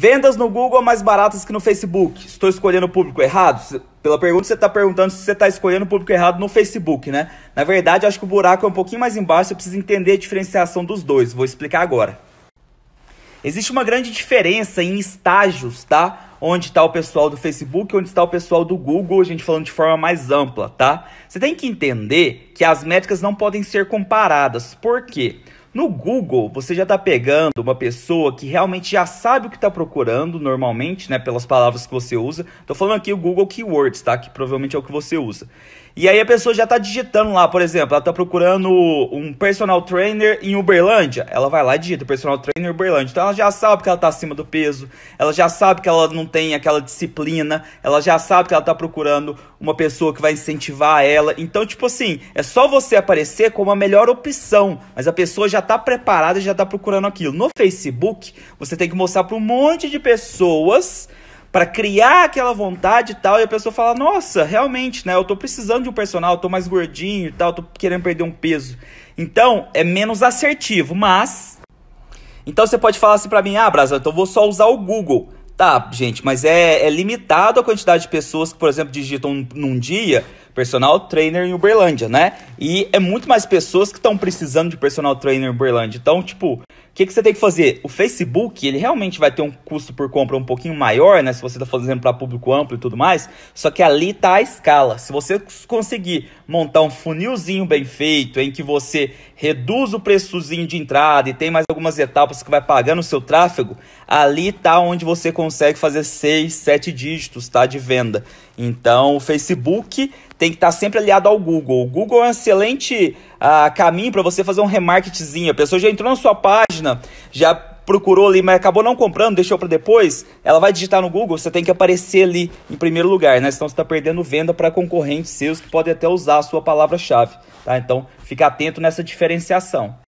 Vendas no Google é mais baratas que no Facebook. Estou escolhendo o público errado? Pela pergunta, você está perguntando se você está escolhendo o público errado no Facebook, né? Na verdade, acho que o buraco é um pouquinho mais embaixo, você precisa entender a diferenciação dos dois. Vou explicar agora. Existe uma grande diferença em estágios, tá? Onde está o pessoal do Facebook, onde está o pessoal do Google, a gente falando de forma mais ampla, tá? Você tem que entender que as métricas não podem ser comparadas. Por quê? No Google, você já está pegando uma pessoa que realmente já sabe o que está procurando, normalmente, né? Pelas palavras que você usa. Estou falando aqui o Google Keywords, tá? Que provavelmente é o que você usa. E aí a pessoa já está digitando lá, por exemplo, ela está procurando um personal trainer em Uberlândia. Ela vai lá e digita personal trainer em Uberlândia. Então ela já sabe que ela está acima do peso, ela já sabe que ela não tem aquela disciplina, ela já sabe que ela está procurando uma pessoa que vai incentivar ela. Então, tipo assim, é só você aparecer como a melhor opção, mas a pessoa já tá preparado e já tá procurando aquilo. No Facebook, você tem que mostrar para um monte de pessoas para criar aquela vontade e tal, e a pessoa fala: "Nossa, realmente, né? Eu tô precisando de um personal, eu tô mais gordinho e tal, tô querendo perder um peso". Então, é menos assertivo, mas então você pode falar assim para mim: "Ah, Brasa, então eu vou só usar o Google". Tá, gente, mas é, é limitado a quantidade de pessoas que, por exemplo, digitam num dia personal trainer em Uberlândia, né? E é muito mais pessoas que estão precisando de personal trainer em Uberlândia. Então, tipo, que, que você tem que fazer? O Facebook, ele realmente vai ter um custo por compra um pouquinho maior, né? Se você está fazendo para público amplo e tudo mais. Só que ali tá a escala. Se você conseguir montar um funilzinho bem feito, em que você reduz o preçozinho de entrada e tem mais algumas etapas que vai pagando o seu tráfego, ali tá onde você consegue fazer 6, 7 dígitos, tá? De venda. Então, o Facebook tem que estar tá sempre aliado ao Google. O Google é um excelente uh, caminho para você fazer um remarketzinho. A pessoa já entrou na sua página, já procurou ali, mas acabou não comprando, deixou para depois, ela vai digitar no Google, você tem que aparecer ali em primeiro lugar, né? Senão você está perdendo venda para concorrentes seus que podem até usar a sua palavra-chave, tá? Então, fica atento nessa diferenciação.